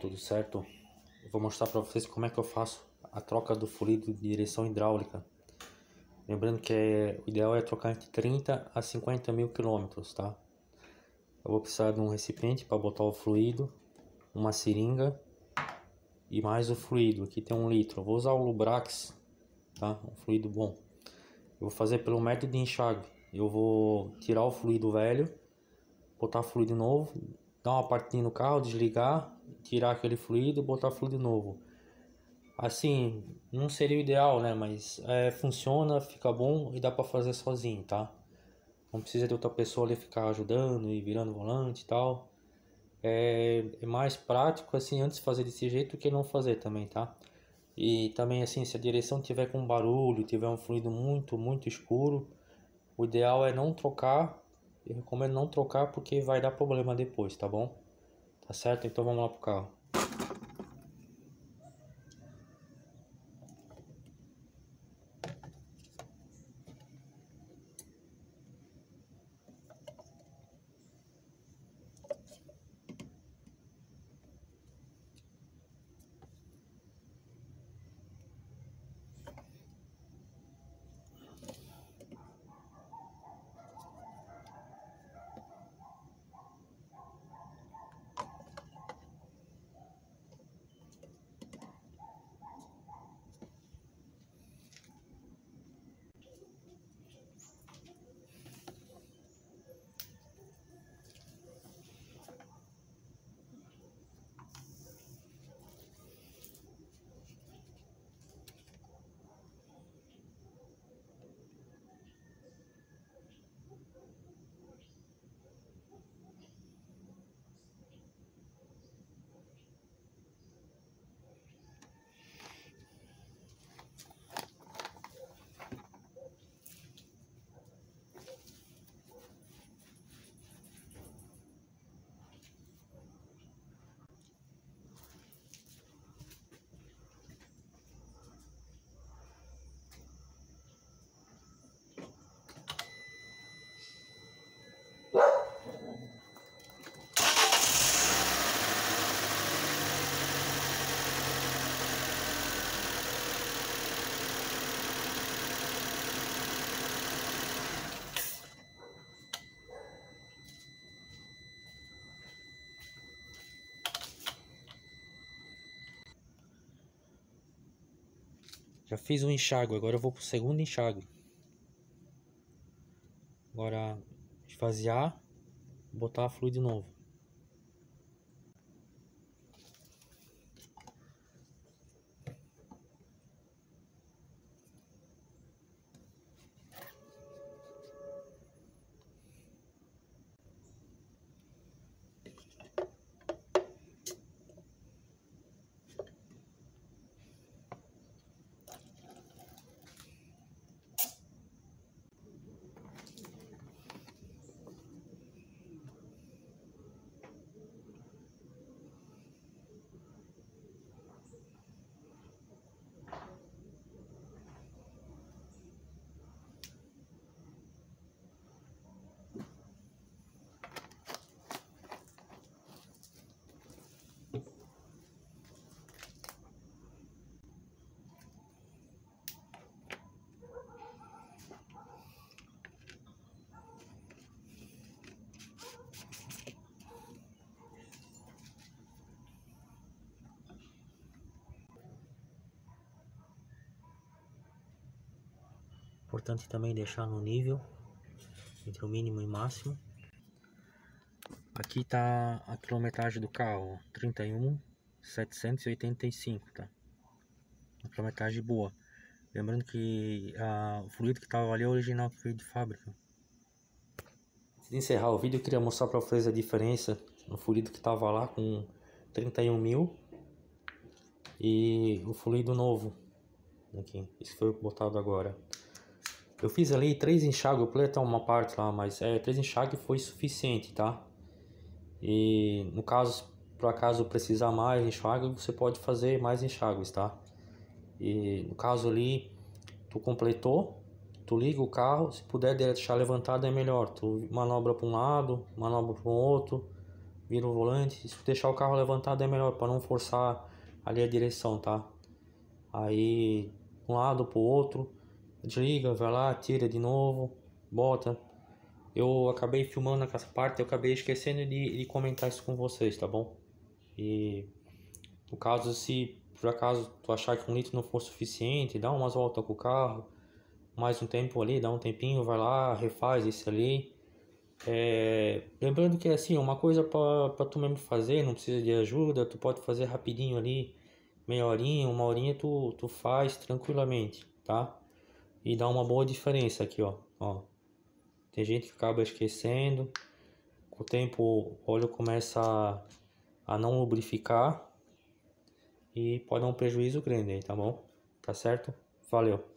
tudo certo? Eu vou mostrar para vocês como é que eu faço a troca do fluido de direção hidráulica. Lembrando que é, o ideal é trocar entre 30 a 50 mil quilômetros, tá? Eu vou precisar de um recipiente para botar o fluido, uma seringa e mais o fluido. Aqui tem um litro. Eu vou usar o Lubrax, tá? Um fluido bom. Eu vou fazer pelo método de enxágue. Eu vou tirar o fluido velho, botar fluido novo, dar uma partinha no carro, desligar, tirar aquele fluido, e botar fluido novo. Assim, não seria o ideal, né? Mas é, funciona, fica bom e dá para fazer sozinho, tá? Não precisa de outra pessoa ali ficar ajudando e virando volante e tal. É, é mais prático, assim, antes fazer desse jeito que não fazer também, tá? E também, assim, se a direção tiver com barulho, tiver um fluido muito, muito escuro, o ideal é não trocar e recomendo não trocar porque vai dar problema depois, tá bom? Tá certo? Então vamos lá pro carro. Já fiz um enxágue, agora eu vou pro segundo enxágue. Agora esvaziar, botar a fluido de novo. importante também deixar no nível entre o mínimo e máximo. Aqui está a quilometragem do carro, 31,785, tá? Uma quilometragem boa. Lembrando que a, o fluido que estava ali é original que veio de fábrica. Antes de encerrar o vídeo, eu queria mostrar para vocês a diferença no fluido que estava lá com 31.000 mil e o fluido novo aqui. Né, isso foi botado agora. Eu fiz ali três enxagos, eu completo tá uma parte lá, mas é, três enxagos foi suficiente, tá? E no caso, por acaso precisar mais enxágue, você pode fazer mais enxágues, tá? E no caso ali, tu completou, tu liga o carro, se puder deixar levantado é melhor. Tu manobra para um lado, manobra para o outro, vira o volante. Se tu deixar o carro levantado é melhor para não forçar ali a direção, tá? Aí um lado para o outro desliga, vai lá, tira de novo, bota. Eu acabei filmando essa parte, eu acabei esquecendo de, de comentar isso com vocês, tá bom? E no caso, se por acaso tu achar que um litro não for suficiente, dá umas voltas com o carro, mais um tempo ali, dá um tempinho, vai lá, refaz isso ali. É, lembrando que assim, uma coisa para tu mesmo fazer, não precisa de ajuda, tu pode fazer rapidinho ali, meia horinha, uma horinha tu, tu faz tranquilamente, tá? e dá uma boa diferença aqui, ó. ó. Tem gente que acaba esquecendo, com o tempo o óleo começa a, a não lubrificar e pode dar um prejuízo grande aí, tá bom? Tá certo? Valeu!